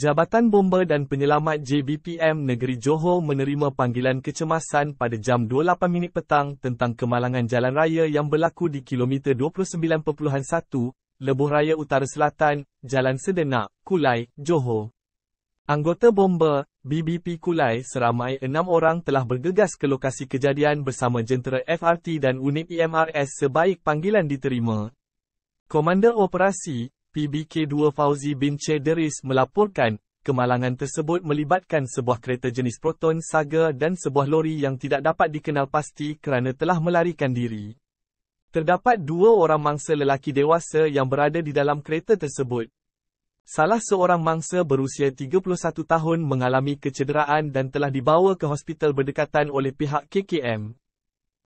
Jabatan Bomba dan Penyelamat JBPM Negeri Johor menerima panggilan kecemasan pada jam 28 minit petang tentang kemalangan jalan raya yang berlaku di kilometer 29.1, Lebuh Raya Utara Selatan, Jalan Sedenak, Kulai, Johor. Anggota Bomba BBP Kulai seramai enam orang telah bergegas ke lokasi kejadian bersama jentera FRT dan unit EMRS sebaik panggilan diterima. Komander Operasi, PBK2 Fauzi bin Chederis melaporkan, kemalangan tersebut melibatkan sebuah kereta jenis Proton Saga dan sebuah lori yang tidak dapat dikenal pasti kerana telah melarikan diri. Terdapat dua orang mangsa lelaki dewasa yang berada di dalam kereta tersebut. Salah seorang mangsa berusia 31 tahun mengalami kecederaan dan telah dibawa ke hospital berdekatan oleh pihak KKM.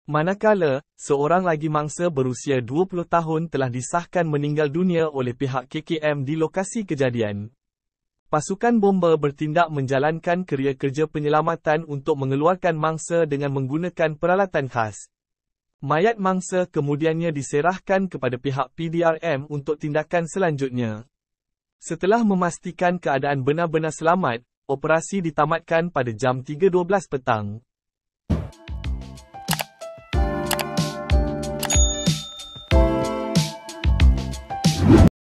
Manakala, seorang lagi mangsa berusia 20 tahun telah disahkan meninggal dunia oleh pihak KKM di lokasi kejadian. Pasukan bomba bertindak menjalankan kerja kerja penyelamatan untuk mengeluarkan mangsa dengan menggunakan peralatan khas. Mayat mangsa kemudiannya diserahkan kepada pihak PDRM untuk tindakan selanjutnya. Setelah memastikan keadaan benar-benar selamat, operasi ditamatkan pada jam 3.12 petang.